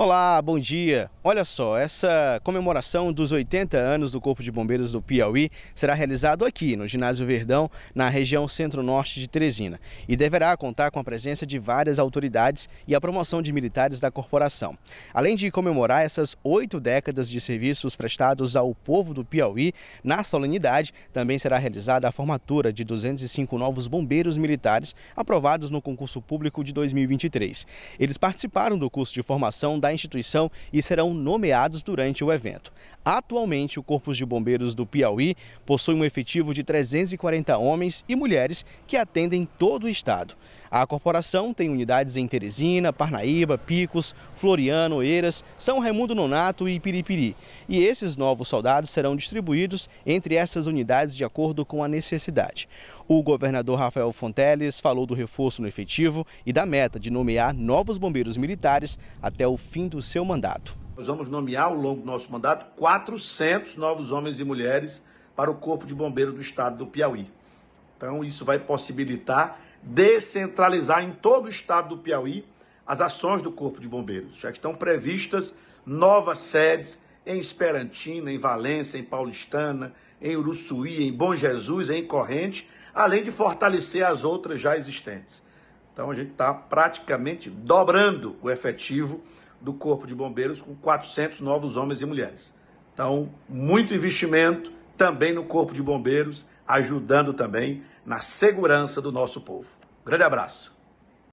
Olá, bom dia. Olha só, essa comemoração dos 80 anos do Corpo de Bombeiros do Piauí será realizado aqui no Ginásio Verdão, na região centro-norte de Teresina, e deverá contar com a presença de várias autoridades e a promoção de militares da corporação. Além de comemorar essas oito décadas de serviços prestados ao povo do Piauí, na solenidade também será realizada a formatura de 205 novos bombeiros militares aprovados no concurso público de 2023. Eles participaram do curso de formação da da instituição e serão nomeados durante o evento. Atualmente, o Corpo de Bombeiros do Piauí possui um efetivo de 340 homens e mulheres que atendem todo o estado. A corporação tem unidades em Teresina, Parnaíba, Picos, Floriano, Oeiras, São Raimundo Nonato e Piripiri. E esses novos soldados serão distribuídos entre essas unidades de acordo com a necessidade. O governador Rafael Fonteles falou do reforço no efetivo e da meta de nomear novos bombeiros militares até o fim do seu mandato. Nós vamos nomear ao longo do nosso mandato 400 novos homens e mulheres para o Corpo de Bombeiros do Estado do Piauí. Então, isso vai possibilitar descentralizar em todo o estado do Piauí as ações do Corpo de Bombeiros. Já estão previstas novas sedes em Esperantina, em Valença, em Paulistana, em Uruçuí, em Bom Jesus, em Corrente, além de fortalecer as outras já existentes. Então a gente está praticamente dobrando o efetivo do Corpo de Bombeiros com 400 novos homens e mulheres. Então, muito investimento também no Corpo de Bombeiros, ajudando também na segurança do nosso povo. Grande abraço.